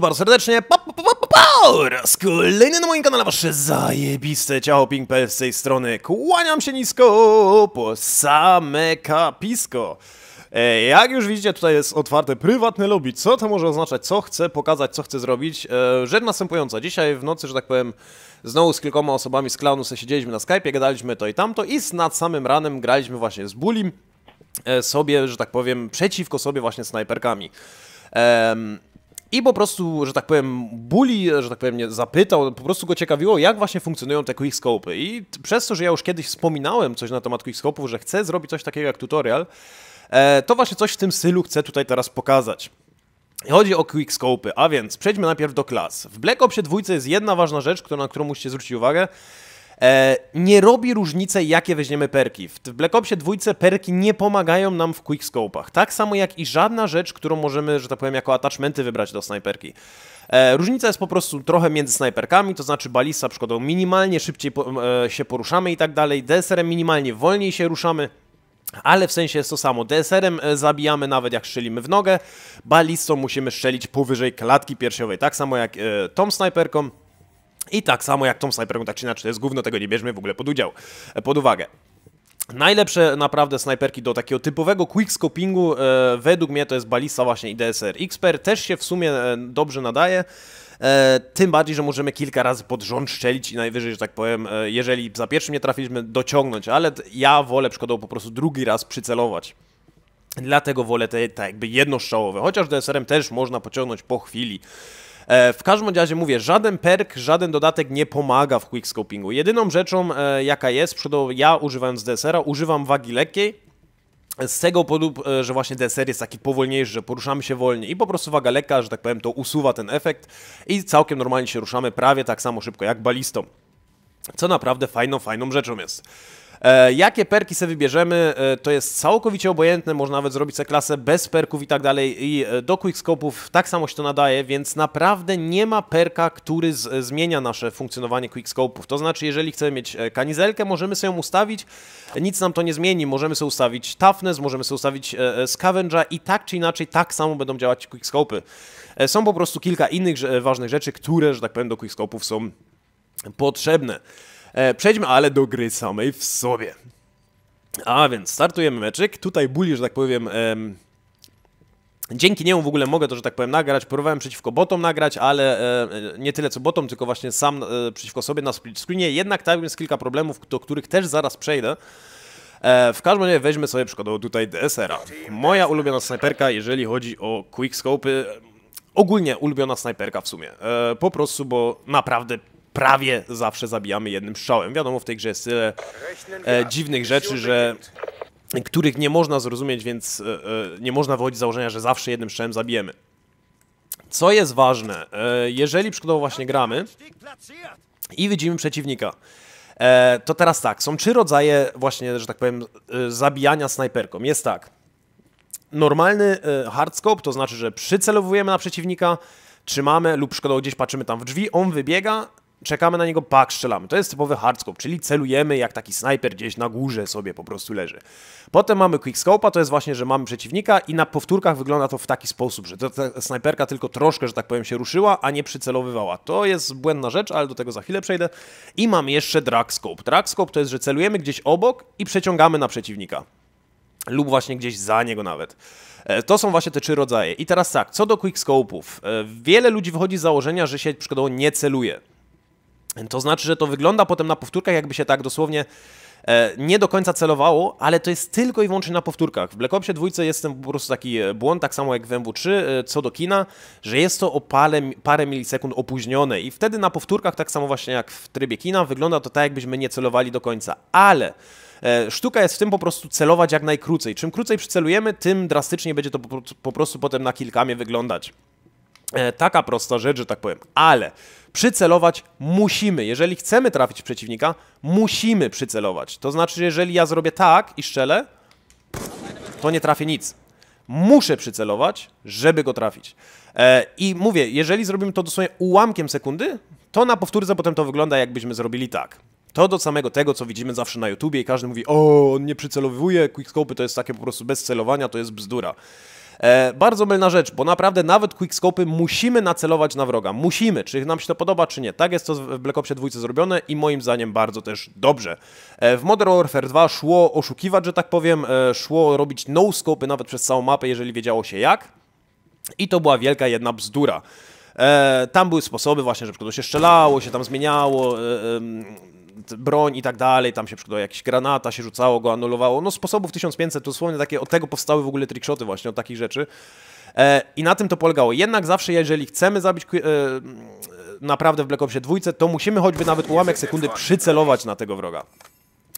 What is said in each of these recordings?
bardzo serdecznie. Pa, pa, pa, pa, kolejny na moim kanale wasze zajebiste ciało ping.pl z tej strony. Kłaniam się nisko po same kapisko. E, jak już widzicie, tutaj jest otwarte prywatne lobby. Co to może oznaczać? Co chcę pokazać? Co chcę zrobić? E, rzecz następująca. Dzisiaj w nocy, że tak powiem, znowu z kilkoma osobami z Clownu siedzieliśmy na Skype'ie, gadaliśmy to i tamto i nad samym ranem graliśmy właśnie z Bulim e, sobie, że tak powiem, przeciwko sobie właśnie snajperkami. Um, i po prostu, że tak powiem, buli, że tak powiem, nie, zapytał, po prostu go ciekawiło, jak właśnie funkcjonują te quickscopy. I przez to, że ja już kiedyś wspominałem coś na temat quickscopów, że chcę zrobić coś takiego jak tutorial, e, to właśnie coś w tym stylu chcę tutaj teraz pokazać. Chodzi o quickscopy, a więc przejdźmy najpierw do klas. W Black Opsie 2 jest jedna ważna rzecz, na którą musicie zwrócić uwagę, E, nie robi różnicy, jakie weźmiemy perki. W Black Opsie dwójce perki nie pomagają nam w quickscope'ach. Tak samo jak i żadna rzecz, którą możemy, że tak powiem, jako attachmenty wybrać do snajperki. E, różnica jest po prostu trochę między snajperkami, to znaczy balista przykładowo minimalnie szybciej e, się poruszamy i tak dalej, DSR-em minimalnie wolniej się ruszamy, ale w sensie jest to samo. DSR-em zabijamy nawet jak strzelimy w nogę, balistą musimy strzelić powyżej klatki piersiowej, tak samo jak tą snajperką. I tak samo jak tą snajperką, tak czy inaczej, to jest gówno, tego nie bierzmy w ogóle pod udział, e, pod uwagę. Najlepsze naprawdę snajperki do takiego typowego quickscopingu e, według mnie to jest balista właśnie i DSR. Xper, też się w sumie e, dobrze nadaje. E, tym bardziej, że możemy kilka razy pod rząd szczelić i najwyżej, że tak powiem, e, jeżeli za pierwszym nie trafiliśmy, dociągnąć, ale ja wolę przykładowo po prostu drugi raz przycelować. Dlatego wolę te, te jakby jednostrzałowe, chociaż DSR-em też można pociągnąć po chwili. E, w każdym razie mówię, żaden perk, żaden dodatek nie pomaga w quickscopingu. Jedyną rzeczą, e, jaka jest, przykładowo ja używając DSR-a, używam wagi lekkiej, e, z tego powodu, że właśnie deser jest taki powolniejszy, że poruszamy się wolniej i po prostu waga lekka, że tak powiem, to usuwa ten efekt i całkiem normalnie się ruszamy prawie tak samo szybko jak balistą. Co naprawdę fajną, fajną rzeczą jest. E, jakie perki sobie wybierzemy, e, to jest całkowicie obojętne, można nawet zrobić sobie klasę bez perków i tak dalej i e, do quickscope'ów tak samo się to nadaje, więc naprawdę nie ma perka, który zmienia nasze funkcjonowanie quickscope'ów. To znaczy, jeżeli chcemy mieć kanizelkę, możemy sobie ją ustawić, nic nam to nie zmieni, możemy sobie ustawić toughness, możemy sobie ustawić scavenger i tak czy inaczej tak samo będą działać quickscope'y. Są po prostu kilka innych ważnych rzeczy, które, że tak powiem, do quickscope'ów są potrzebne. E, przejdźmy ale do gry samej w sobie. A więc startujemy meczyk. Tutaj buli, że tak powiem... Em, Dzięki niemu w ogóle mogę to, że tak powiem, nagrać. Próbowałem przeciwko botom nagrać, ale e, e nie tyle co botom, tylko właśnie sam e, przeciwko sobie na split screenie. Jednak tam jest kilka problemów, do których też zaraz przejdę. E, w każdym razie weźmy sobie przykładowo tutaj DSR-a. Moja ulubiona snajperka, jeżeli chodzi o quickscopy. E, ogólnie ulubiona snajperka w sumie. po prostu, bo naprawdę prawie zawsze zabijamy jednym strzałem. Wiadomo, w tej grze jest tyle e, dziwnych rzeczy, że których nie można zrozumieć, więc e, e, nie można wychodzić z założenia, że zawsze jednym strzałem zabijemy. Co jest ważne, e, jeżeli przykładowo właśnie gramy i widzimy przeciwnika, e, to teraz tak, są trzy rodzaje właśnie, że tak powiem, e, zabijania snajperką. Jest tak, normalny hardscope, to znaczy, że przycelowujemy na przeciwnika, trzymamy lub szkoda gdzieś patrzymy tam w drzwi, on wybiega, czekamy na niego, pak, strzelamy. To jest typowy hardscope, czyli celujemy jak taki snajper gdzieś na górze sobie po prostu leży. Potem mamy quickscope'a, to jest właśnie, że mamy przeciwnika i na powtórkach wygląda to w taki sposób, że ta, ta snajperka tylko troszkę, że tak powiem, się ruszyła, a nie przycelowywała. To jest błędna rzecz, ale do tego za chwilę przejdę. I mamy jeszcze dragscope. Dragscope to jest, że celujemy gdzieś obok i przeciągamy na przeciwnika. Lub właśnie gdzieś za niego nawet. E, to są właśnie te trzy rodzaje. I teraz tak, co do quickscope'ów. E, wiele ludzi wychodzi z założenia, że się przykładowo nie celuje. To znaczy, że to wygląda potem na powtórkach, jakby się tak dosłownie e, nie do końca celowało, ale to jest tylko i wyłącznie na powtórkach. W Black Opsie 2 jest ten po prostu taki e, błąd, tak samo jak w MW3, e, co do kina, że jest to o parę, parę milisekund opóźnione i wtedy na powtórkach, tak samo właśnie jak w trybie kina, wygląda to tak, jakbyśmy nie celowali do końca, ale... Sztuka jest w tym po prostu celować jak najkrócej. Czym krócej przycelujemy, tym drastycznie będzie to po prostu potem na kilkamie wyglądać. E, taka prosta rzecz, że tak powiem, ale przycelować musimy. Jeżeli chcemy trafić przeciwnika, musimy przycelować. To znaczy, że jeżeli ja zrobię tak i strzelę, to nie trafię nic. Muszę przycelować, żeby go trafić. E, I mówię, jeżeli zrobimy to dosłownie ułamkiem sekundy, to na powtórce potem to wygląda, jakbyśmy zrobili tak. To do samego tego, co widzimy zawsze na YouTubie i każdy mówi, o, on nie przycelowuje, quickscope to jest takie po prostu bez celowania, to jest bzdura. E, bardzo mylna rzecz, bo naprawdę nawet quickscopy musimy nacelować na wroga. Musimy, czy nam się to podoba, czy nie. Tak jest to w Black Opsie 2 zrobione i moim zdaniem bardzo też dobrze. E, w Modern Warfare 2 szło oszukiwać, że tak powiem, e, szło robić no-scopy nawet przez całą mapę, jeżeli wiedziało się jak. I to była wielka jedna bzdura. tam były sposoby właśnie, że to się strzelało, się tam zmieniało, broń i tak dalej, tam się przykłada jakiś granata, się rzucało go, anulowało. No sposobów 1500, to dosłownie takie, od tego powstały w ogóle trickshoty właśnie, od takich rzeczy. E, I na tym to polegało. Jednak zawsze, jeżeli chcemy zabić e, naprawdę w Black Opsie dwójce, to musimy choćby nawet ułamek sekundy przycelować na tego wroga.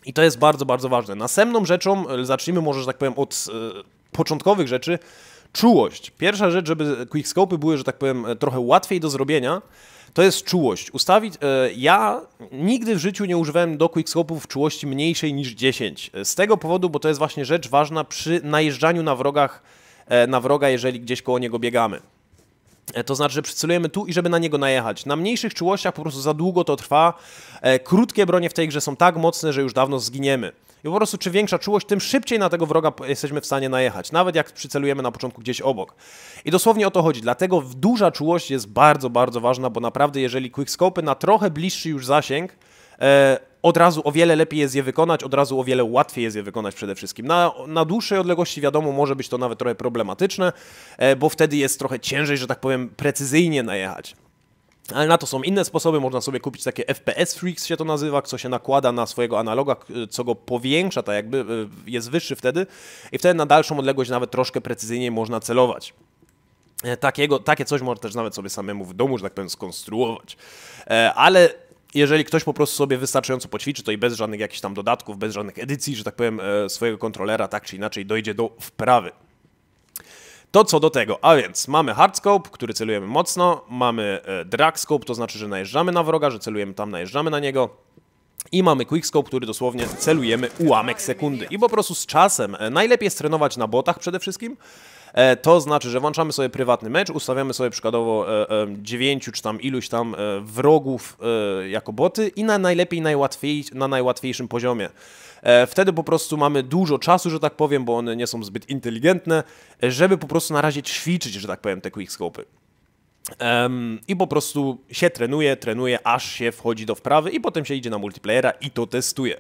I to jest bardzo, bardzo ważne. Następną rzeczą, e, zacznijmy może, że tak powiem, od e, początkowych rzeczy, czułość. Pierwsza rzecz, żeby quickscopy były, że tak powiem, e, trochę łatwiej do zrobienia, to jest czułość. Ustawić, e, ja nigdy w życiu nie używałem do quickscope'ów czułości mniejszej niż 10. E, z tego powodu, bo to jest właśnie rzecz ważna przy najeżdżaniu na wrogach, e, na wroga, jeżeli gdzieś koło niego biegamy. E, to znaczy, że przycelujemy tu i żeby na niego najechać. Na mniejszych czułościach po prostu za długo to trwa. E, krótkie bronie w tej grze są tak mocne, że już dawno zginiemy. I po prostu czy większa czułość, tym szybciej na tego wroga jesteśmy w stanie najechać, nawet jak przycelujemy na początku gdzieś obok. I dosłownie o to chodzi, dlatego duża czułość jest bardzo, bardzo ważna, bo naprawdę jeżeli quickscope na trochę bliższy już zasięg, e, od razu o wiele lepiej jest je wykonać, od razu o wiele łatwiej jest je wykonać przede wszystkim. Na, na dłuższej odległości wiadomo, może być to nawet trochę problematyczne, e, bo wtedy jest trochę ciężej, że tak powiem, precyzyjnie najechać. Ale na to są inne sposoby, można sobie kupić takie FPS Freaks się to nazywa, co się nakłada na swojego analoga, co go powiększa, tak jakby e, jest wyższy wtedy i wtedy na dalszą odległość nawet troszkę precyzyjniej można celować. E, takiego, takie coś można też nawet sobie samemu w domu, że tak powiem, skonstruować. Ale jeżeli ktoś po prostu sobie wystarczająco poćwiczy, to i bez żadnych jakichś tam dodatków, bez żadnych edycji, że tak powiem, e, swojego kontrolera, tak czy inaczej dojdzie do wprawy. To co do tego, a więc mamy hardscope, który celujemy mocno, mamy e, dragscope, to znaczy, że najeżdżamy na wroga, że celujemy tam, najeżdżamy na niego, i mamy quickscope, który dosłownie celujemy ułamek sekundy. I po prostu z czasem e, najlepiej strenować na botach przede wszystkim, E, to znaczy, że włączamy sobie prywatny mecz, ustawiamy sobie przykładowo e, e, dziewięciu czy tam iluś tam wrogów jako boty i na najlepiej, najłatwiej, na najłatwiejszym poziomie. Wtedy po prostu mamy dużo czasu, że tak powiem, bo one nie są zbyt inteligentne, żeby po prostu na razie ćwiczyć, że tak powiem, te quickscopy. Um, I po prostu się trenuje, trenuje, aż się wchodzi do wprawy i potem się idzie na multiplayera i to testuje.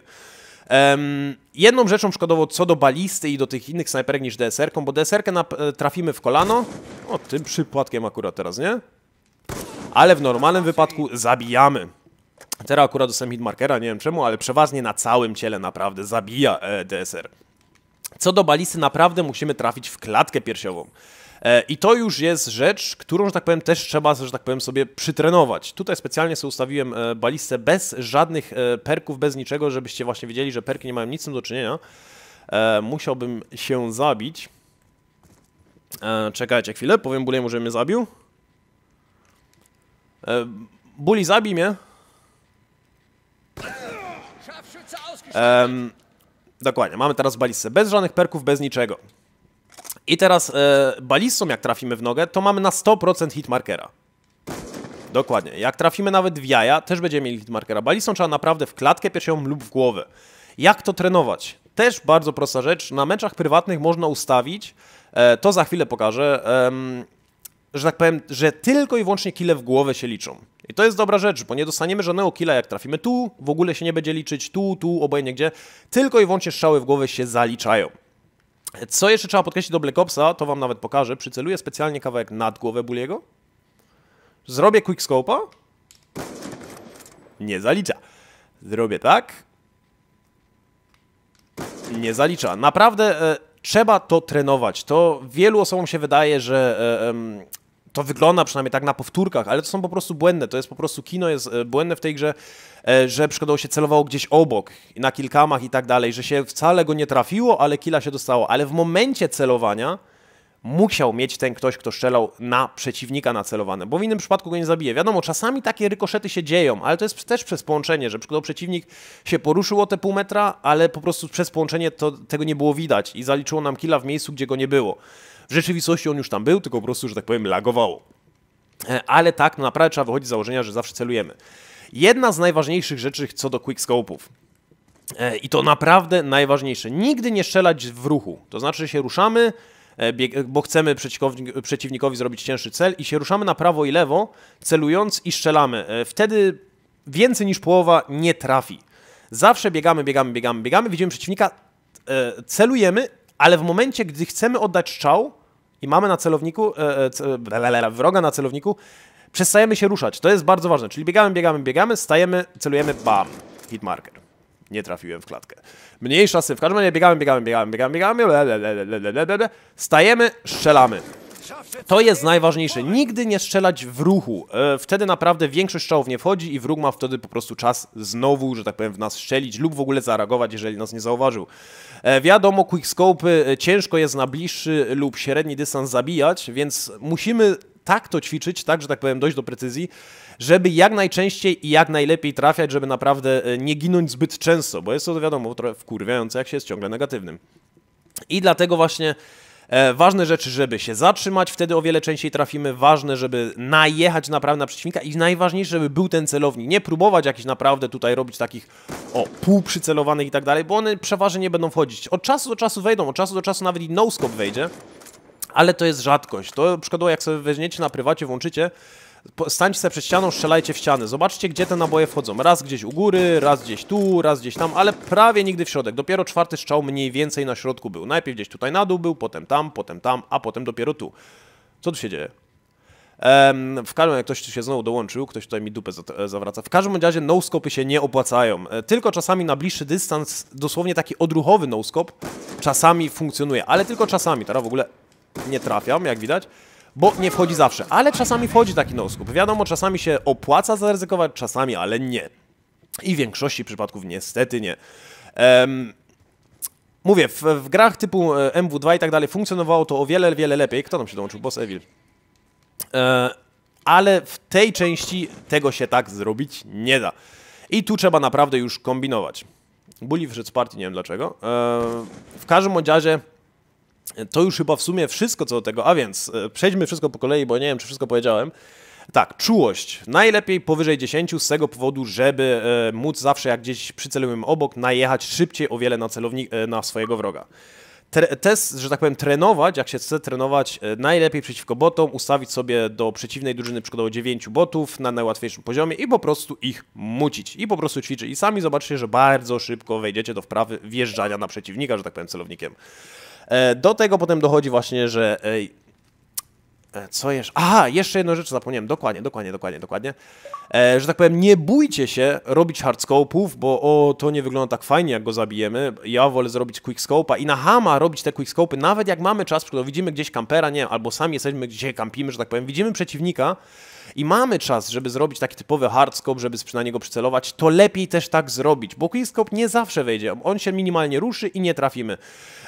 Um, jedną rzeczą szkodowo co do balisty i do tych innych snajperek niż DSR-ką, bo DSR-kę e, trafimy w kolano. O, tym przypadkiem akurat teraz, nie? Ale w normalnym wypadku zabijamy. Teraz akurat dostałem hitmarkera, nie wiem czemu, ale przeważnie na całym ciele naprawdę zabija e, DSR. Co do balisty, naprawdę musimy trafić w klatkę piersiową. E, I to już jest rzecz, którą, że tak powiem, też trzeba, że tak powiem, sobie przytrenować. Tutaj specjalnie sobie ustawiłem e, balistę bez żadnych e, perków, bez niczego, żebyście właśnie wiedzieli, że perki nie mają nic z tym do czynienia. Musiałbym się zabić. Czekajcie chwilę, powiem Buliemu, żebym mnie zabił. Buli, zabij mnie. Um, dokładnie, mamy teraz balistę bez żadnych perków, bez niczego. I teraz e, balistą jak trafimy w nogę, to mamy na 100% hitmarkera. Dokładnie. Jak trafimy nawet w jaja, też będziemy mieli hitmarkera. Balistą trzeba naprawdę w klatkę piersiową lub w głowę. Jak to trenować? Też bardzo prosta rzecz. Na meczach prywatnych można ustawić, e, to za chwilę pokażę, e, że tak powiem, że tylko i wyłącznie kile w głowę się liczą. I to jest dobra rzecz, bo nie dostaniemy żadnego killa jak trafimy tu, w ogóle się nie będzie liczyć tu, tu, obojętnie gdzie. Tylko i wyłącznie strzały w głowę się zaliczają. Co jeszcze trzeba podkreślić do Black Opsa, to wam nawet pokażę. Przyceluję specjalnie kawałek nad głowę Buliego. Zrobię quickscope'a. Nie zalicza. Zrobię tak. Nie zalicza. Naprawdę e, trzeba to trenować. To wielu osobom się wydaje, że e, e, to wygląda przynajmniej tak na powtórkach, ale to są po prostu błędne. To jest po prostu kino jest e, błędne w tej grze, e, że przykładowo się celowało gdzieś obok, na kilkamach i tak dalej, że się wcale go nie trafiło, ale killa się dostało. Ale w momencie celowania musiał mieć ten ktoś, kto strzelał na przeciwnika nacelowane, bo w innym przypadku go nie zabije. Wiadomo, czasami takie rykoszety się dzieją, ale to jest też przez połączenie, że przykładowo przeciwnik się poruszył o te pół metra, ale po prostu przez połączenie to, tego nie było widać i zaliczyło nam killa w miejscu, gdzie go nie było. W rzeczywistości on już tam był, tylko po prostu, że tak powiem, lagowało. E, ale tak, no naprawdę trzeba wychodzić z założenia, że zawsze celujemy. Jedna z najważniejszych rzeczy co do quickscope'ów. E, I to naprawdę najważniejsze. Nigdy nie strzelać w ruchu. To znaczy, że się ruszamy, e, bo chcemy przeciwnikowi zrobić cięższy cel i się ruszamy na prawo i lewo, celując i strzelamy. Wtedy więcej niż połowa nie trafi. Zawsze biegamy, biegamy, biegamy, biegamy, widzimy przeciwnika, celujemy, ale w momencie, gdy chcemy oddać strzał, i mamy na celowniku, e, e, e, wroga na celowniku, przestajemy się ruszać. To jest bardzo ważne. Czyli biegamy, biegamy, biegamy, stajemy, celujemy, bam, hit marker. Nie trafiłem w klatkę. Mniejsza syf. W każdym razie biegamy, biegamy, biegamy, biegamy, biegamy, stajemy, strzelamy. To jest najważniejsze. Nigdy nie strzelać w ruchu. E, wtedy naprawdę większość strzałów nie wchodzi i wróg ma wtedy po prostu czas znowu, że tak powiem, w nas strzelić lub w ogóle zareagować, jeżeli nas nie zauważył. E, wiadomo, quickscope e, ciężko jest na bliższy lub średni dystans zabijać, więc musimy tak to ćwiczyć, tak, że tak powiem, dojść do precyzji, żeby jak najczęściej i jak najlepiej trafiać, żeby naprawdę nie ginąć zbyt często, bo jest to wiadomo trochę wkurwiające, jak się jest ciągle negatywnym. I dlatego właśnie E, ważne rzeczy, żeby się zatrzymać, wtedy o wiele częściej trafimy. Ważne, żeby najechać naprawdę na przeciwnika i najważniejsze, żeby był ten celownik. Nie próbować jakiś naprawdę tutaj robić takich o, półprzycelowanych i tak dalej, bo one przeważnie nie będą wchodzić. Od czasu do czasu wejdą, od czasu do czasu nawet i no wejdzie ale to jest rzadkość. To przykładowo jak sobie weźmiecie na prywacie, włączycie, stańcie sobie przed ścianą, strzelajcie w ściany. Zobaczcie, gdzie te naboje wchodzą. Raz gdzieś u góry, raz gdzieś tu, raz gdzieś tam, ale prawie nigdy w środek. Dopiero czwarty strzał mniej więcej na środku był. Najpierw gdzieś tutaj na dół był, potem tam, potem tam, a potem dopiero tu. Co tu się dzieje? W każdym razie ktoś się znowu dołączył, ktoś tutaj mi dupę zawraca. W każdym razie no się nie opłacają. E, tylko czasami na bliższy dystans, dosłownie taki odruchowy no czasami funkcjonuje, ale tylko czasami. Teraz w ogóle nie trafiam, jak widać bo nie wchodzi zawsze. Ale czasami wchodzi taki noskup. Wiadomo, czasami się opłaca zaryzykować, czasami, ale nie. I w większości przypadków niestety nie. Um, mówię, w, w, grach typu e, MW2 i tak dalej funkcjonowało to o wiele, wiele lepiej. Kto tam się dołączył? Boss Evil. E, ale w tej części tego się tak zrobić nie da. I tu trzeba naprawdę już kombinować. Bully wszedł z partii, nie wiem dlaczego. E, w każdym razie to już chyba w sumie wszystko co do tego, a więc e, przejdźmy wszystko po kolei, bo nie wiem, czy wszystko powiedziałem. Tak, czułość. Najlepiej powyżej 10 z tego powodu, żeby e, móc zawsze jak gdzieś przyceluję obok, najechać szybciej o wiele na celownik, e, na swojego wroga. Tre, test, że tak powiem, trenować, jak się chce trenować, e, najlepiej przeciwko botom, ustawić sobie do przeciwnej drużyny przykładowo 9 botów na najłatwiejszym poziomie i po prostu ich mucić. I po prostu ćwiczyć. I sami zobaczycie, że bardzo szybko wejdziecie do wprawy wjeżdżania na przeciwnika, że tak powiem, celownikiem. E, do tego potem dochodzi właśnie, że e, co jeszcze? Aha, jeszcze jedną rzecz zapomniałem. Dokładnie, dokładnie, dokładnie, dokładnie. E, że tak powiem, nie bójcie się robić hardscope'ów, bo o, to nie wygląda tak fajnie, jak go zabijemy. Ja wolę zrobić quickscope'a i na hama robić te quickscope'y, nawet jak mamy czas, przykład widzimy gdzieś kampera, nie albo sami jesteśmy, gdzie kampimy, że tak powiem, widzimy przeciwnika, i mamy czas, żeby zrobić taki typowy hardscope, żeby na niego przycelować, to lepiej też tak zrobić, bo quickscope nie zawsze wejdzie, on się minimalnie ruszy i nie trafimy.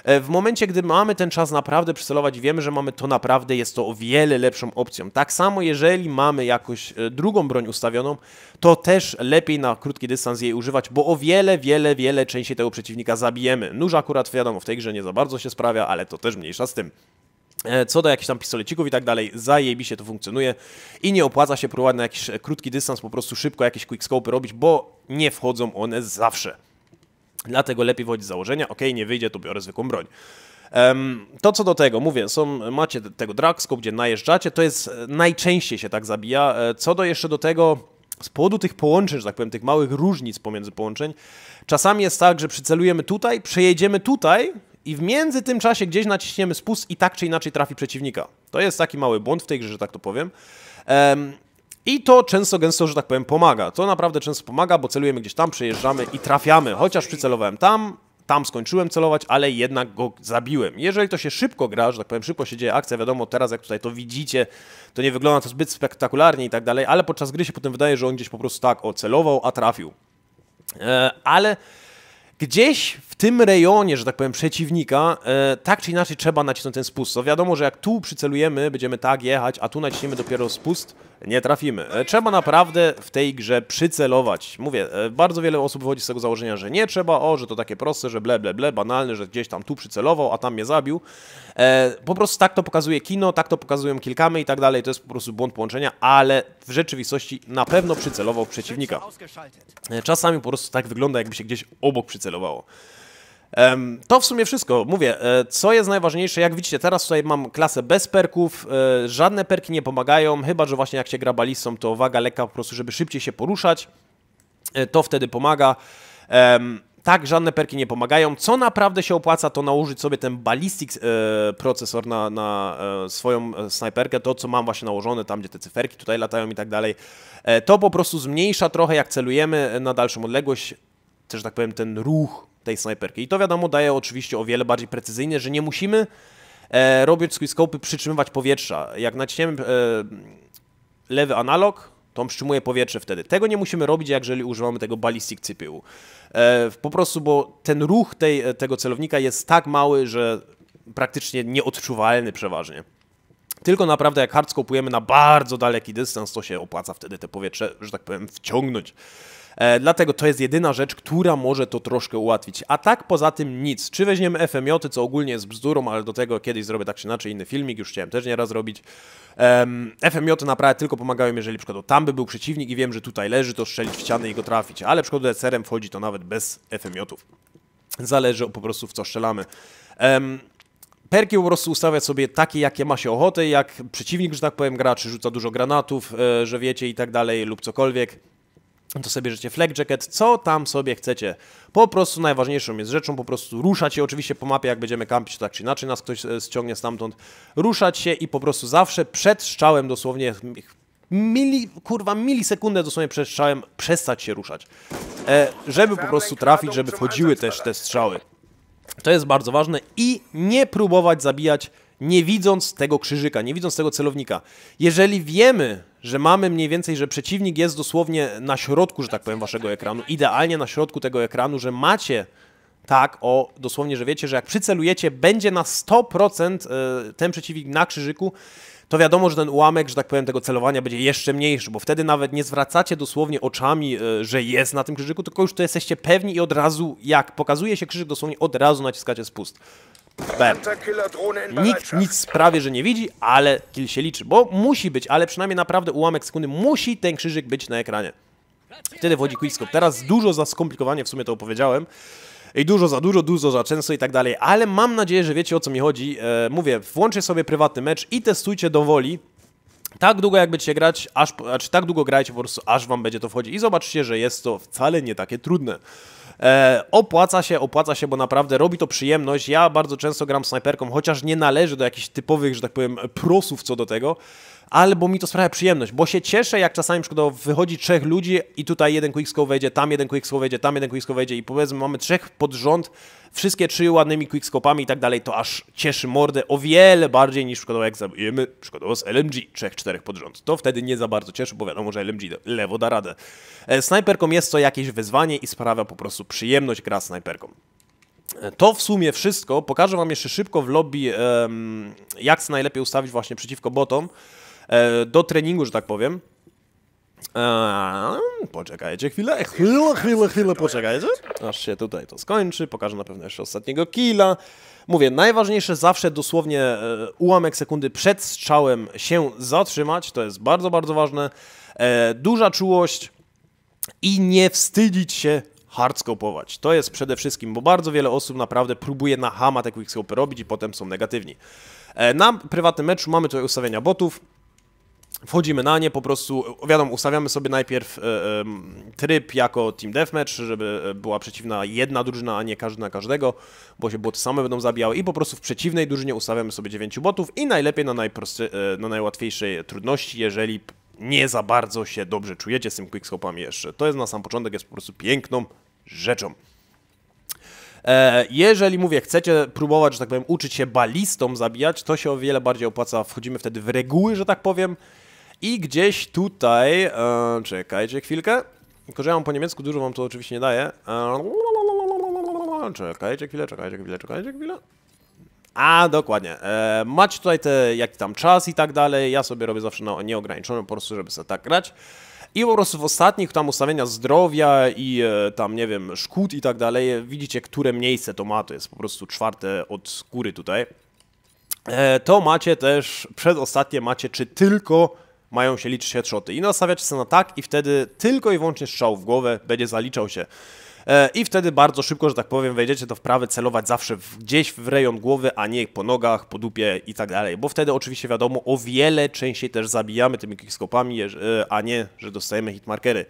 E, w momencie, gdy mamy ten czas naprawdę przycelować i wiemy, że mamy to naprawdę, jest to o wiele lepszą opcją. Tak samo, jeżeli mamy jakąś e, drugą broń ustawioną, to też lepiej na krótki dystans jej używać, bo o wiele, wiele, wiele częściej tego przeciwnika zabijemy. Nóż akurat, wiadomo, w tej grze nie za bardzo się sprawia, ale to też mniejsza z tym. E, co do jakichś tam pistolecików i tak dalej, zajebiście to funkcjonuje i nie opłaca się próbować na jakiś e, krótki dystans po prostu szybko jakieś quickscope robić, bo nie wchodzą one zawsze. Dlatego lepiej wodzić z założenia, ok, nie wyjdzie, to biorę zwykłą broń. Um, to co do tego, mówię, są, macie tego dragscope, gdzie najeżdżacie, to jest e, najczęściej się tak zabija. Co do jeszcze do tego, z powodu tych połączeń, że tak powiem, tych małych różnic pomiędzy połączeń, czasami jest tak, że przycelujemy tutaj, przejedziemy tutaj, i w między tym czasie gdzieś naciśniemy spust i tak czy inaczej trafi przeciwnika. To jest taki mały błąd w tej grze, że tak to powiem. Um, i to często gęsto, że tak powiem, pomaga. To naprawdę często pomaga, bo celujemy gdzieś tam, przejeżdżamy i trafiamy. Chociaż przycelowałem tam, tam skończyłem celować, ale jednak go zabiłem. Jeżeli to się szybko gra, że tak powiem, szybko się dzieje akcja, wiadomo, teraz jak tutaj to widzicie, to nie wygląda to zbyt spektakularnie i tak dalej, ale podczas gry się potem wydaje, że on gdzieś po prostu tak, o, celował, a trafił. E, ale gdzieś tym rejonie, że tak powiem, przeciwnika, e, tak czy inaczej trzeba nacisnąć ten spust. To wiadomo, że jak tu przycelujemy, będziemy tak jechać, a tu naciśniemy dopiero spust, nie trafimy. E, trzeba naprawdę w tej grze przycelować. Mówię, e, bardzo wiele osób wychodzi z tego założenia, że nie trzeba, o, że to takie proste, że ble, ble, ble, banalne, że gdzieś tam tu przycelował, a tam mnie zabił. E, po prostu tak to pokazuje kino, tak to pokazują kilkamy i tak dalej, to jest po prostu błąd połączenia, ale w rzeczywistości na pewno przycelował przeciwnika. E, czasami po prostu tak wygląda, jakby się gdzieś obok przycelowało. To w sumie wszystko. Mówię, e, co jest najważniejsze, jak widzicie, teraz tutaj mam klasę bez perków, e, żadne perki nie pomagają, chyba, że właśnie jak się gra balistą, to waga lekka po prostu, żeby szybciej się poruszać, e, to wtedy pomaga. Tak, żadne perki nie pomagają. Co naprawdę się opłaca, to nałożyć sobie ten ballistic procesor na, na swoją snajperkę, to co mam właśnie nałożone, tam gdzie te cyferki tutaj latają i tak dalej. To po prostu zmniejsza trochę, jak celujemy na dalszą odległość, też tak powiem, ten ruch tej snajperki. I to wiadomo daje oczywiście o wiele bardziej precyzyjnie, że nie musimy e, robiąc quickscope'y przytrzymywać powietrza. Jak naciśniemy e, lewy analog, to on przytrzymuje powietrze wtedy. Tego nie musimy robić, jeżeli używamy tego ballistic CPU. E, po prostu, bo ten ruch tej, e, tego celownika jest tak mały, że praktycznie nieodczuwalny przeważnie. Tylko naprawdę jak hard na bardzo daleki dystans, to się opłaca wtedy te powietrze, że tak powiem, wciągnąć. E, dlatego to jest jedyna rzecz, która może to troszkę ułatwić. A tak poza tym nic. Czy weźmiemy FMJ, co ogólnie jest bzdurą, ale do tego kiedyś zrobię tak czy inaczej inny filmik, już chciałem też nieraz zrobić. Um, FMJ naprawdę tylko pomagają, jeżeli na przykład tam by był przeciwnik i wiem, że tutaj leży, to strzelić w ścianę i go trafić. Ale przykład serem wchodzi to nawet bez FMJ-ów. Zależy po prostu w co strzelamy. Perki po prostu ustawia sobie takie, jakie ma się ochotę, jak przeciwnik, że tak powiem, gra, czy rzuca dużo granatów, e, że wiecie i tak dalej, lub cokolwiek to sobie bierzecie flag jacket, co tam sobie chcecie. Po prostu najważniejszą jest rzeczą po prostu ruszać się, oczywiście po mapie jak będziemy kampić, to tak czy inaczej nas ktoś e, ściągnie stamtąd, ruszać się i po prostu zawsze przed strzałem dosłownie mili, kurwa milisekundę dosłownie przed strzałem przestać się ruszać, e, żeby po prostu trafić, żeby wchodziły też te strzały. To jest bardzo ważne i nie próbować zabijać nie widząc tego krzyżyka, nie widząc tego celownika. Jeżeli wiemy, że mamy mniej więcej, że przeciwnik jest dosłownie na środku, że tak powiem, waszego ekranu, idealnie na środku tego ekranu, że macie tak o dosłownie, że wiecie, że jak przycelujecie, będzie na 100% e, ten przeciwnik na krzyżyku, to wiadomo, że ten ułamek, że tak powiem, tego celowania będzie jeszcze mniejszy, bo wtedy nawet nie zwracacie dosłownie oczami, e, że jest na tym krzyżyku, tylko już to jesteście pewni i od razu, jak pokazuje się krzyżyk, dosłownie od razu naciskacie spust. Bam. Nikt nic prawie, że nie widzi, ale kill się liczy, bo musi być, ale przynajmniej naprawdę ułamek sekundy musi ten krzyżyk być na ekranie. Wtedy wchodzi quickscope. Teraz dużo za skomplikowanie w sumie to opowiedziałem. I dużo za dużo, dużo za często i tak dalej, ale mam nadzieję, że wiecie o co mi chodzi. E, mówię, włączcie sobie prywatny mecz i testujcie do woli. Tak długo jak będziecie grać, aż, znaczy tak długo grajcie po prostu, aż wam będzie to wchodzi i zobaczcie, że jest to wcale nie takie trudne. E, opłaca się, opłaca się, bo naprawdę robi to przyjemność. Ja bardzo często gram snajperką, chociaż nie należy do jakichś typowych, że tak powiem, prosów co do tego albo mi to sprawia przyjemność, bo się cieszę, jak czasami przykładowo, wychodzi trzech ludzi i tutaj jeden quickscope wejdzie, tam jeden quickscope wejdzie, tam jeden quickscope wejdzie i powiedzmy mamy trzech pod rząd, wszystkie trzy ładnymi quickscopami i tak dalej, to aż cieszy mordę o wiele bardziej niż przykładowo jak zabijemy przykładowo z LMG trzech, czterech pod rząd. To wtedy nie za bardzo cieszy, bo wiadomo, że LMG lewo da radę. E, snajperkom jest to jakieś wyzwanie i sprawia po prostu przyjemność gra snajperkom. E, to w sumie wszystko. Pokażę Wam jeszcze szybko w lobby, jak najlepiej ustawić właśnie przeciwko botom. E, do treningu, że tak powiem. Eee, poczekajcie chwilę, chwilę, chwilę, chwilę, poczekajcie. Aż się tutaj to skończy, pokażę na pewno jeszcze ostatniego killa. Mówię, najważniejsze zawsze dosłownie e, ułamek sekundy przed strzałem się zatrzymać, to jest bardzo, bardzo ważne. E, duża czułość i nie wstydzić się hardscopować. To jest przede wszystkim, bo bardzo wiele osób naprawdę próbuje na hama te quickscope robić i potem są negatywni. E, na prywatnym meczu mamy tutaj ustawienia botów. Wchodzimy na nie, po prostu, wiadomo, ustawiamy sobie najpierw e, tryb jako team deathmatch, żeby e, była przeciwna jedna drużyna, a nie każdy na każdego, bo się boty same będą zabijały i po prostu w przeciwnej drużynie ustawiamy sobie 9 botów i najlepiej na, najprosty, e, na najłatwiejszej trudności, jeżeli nie za bardzo się dobrze czujecie z tym quickscopami jeszcze. To jest na sam początek, jest po prostu piękną rzeczą. Jeżeli, mówię, chcecie próbować, że tak powiem, uczyć się balistą zabijać, to się o wiele bardziej opłaca. Wchodzimy wtedy w reguły, że tak powiem. I gdzieś tutaj, e, czekajcie chwilkę, tylko że ja mam po niemiecku, dużo wam to oczywiście nie daje. E, czekajcie chwilę, czekajcie chwilę, czekajcie chwilę. A, dokładnie. E, macie tutaj te, jaki tam czas i tak dalej. Ja sobie robię zawsze na nieograniczonym po prostu, żeby sobie tak grać. I po prostu w ostatnich tam ustawienia zdrowia i e, tam, nie wiem, szkód i tak dalej, widzicie, które miejsce to ma. To jest po prostu czwarte od góry tutaj. E, to macie też, przedostatnie macie, czy tylko mają się liczyć headshoty. I nastawiacie się na tak i wtedy tylko i wyłącznie strzał w głowę będzie zaliczał się. E, I wtedy bardzo szybko, że tak powiem, wejdziecie w prawe celować zawsze gdzieś w rejon głowy, a nie po nogach, po dupie i tak dalej. Bo wtedy oczywiście wiadomo, o wiele częściej też zabijamy tymi kickskopami, e, a nie, że dostajemy hitmarkery.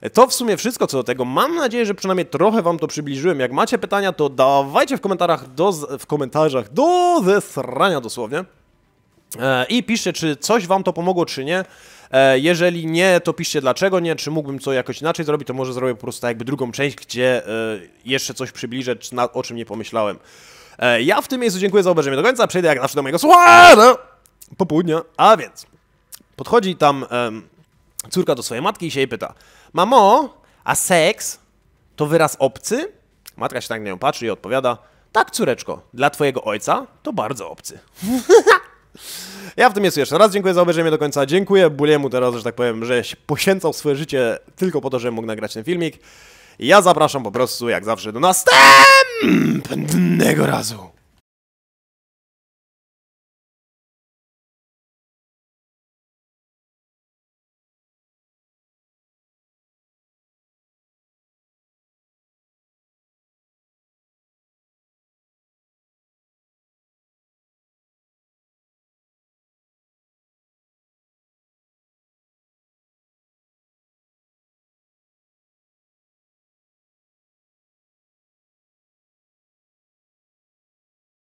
E, to w sumie wszystko co do tego. Mam nadzieję, że przynajmniej trochę Wam to przybliżyłem. Jak macie pytania, to dawajcie w komentarzach do, w komentarzach do zesrania dosłownie. E, I piszcie, czy coś Wam to pomogło, czy nie. E, jeżeli nie, to piszcie dlaczego nie, czy mógłbym co jakoś inaczej zrobić, to może zrobię po prostu jakby drugą część, gdzie e, jeszcze coś przybliżę, o czym nie pomyślałem. Ja w tym miejscu dziękuję za obejrzenie do końca, przejdę jak zawsze do mojego słara popołudnia, a więc podchodzi tam um, córka do swojej matki i się jej pyta Mamo, a seks to wyraz obcy? Matka się tak na nią patrzy i odpowiada Tak córeczko, dla twojego ojca to bardzo obcy. Ja w tym jest jeszcze raz dziękuję za obejrzenie do końca. Dziękuję Buliemu teraz, że tak powiem, że poświęcał swoje życie tylko po to, żebym mógł nagrać ten filmik. Ja zapraszam po prostu, jak zawsze, do następnego razu.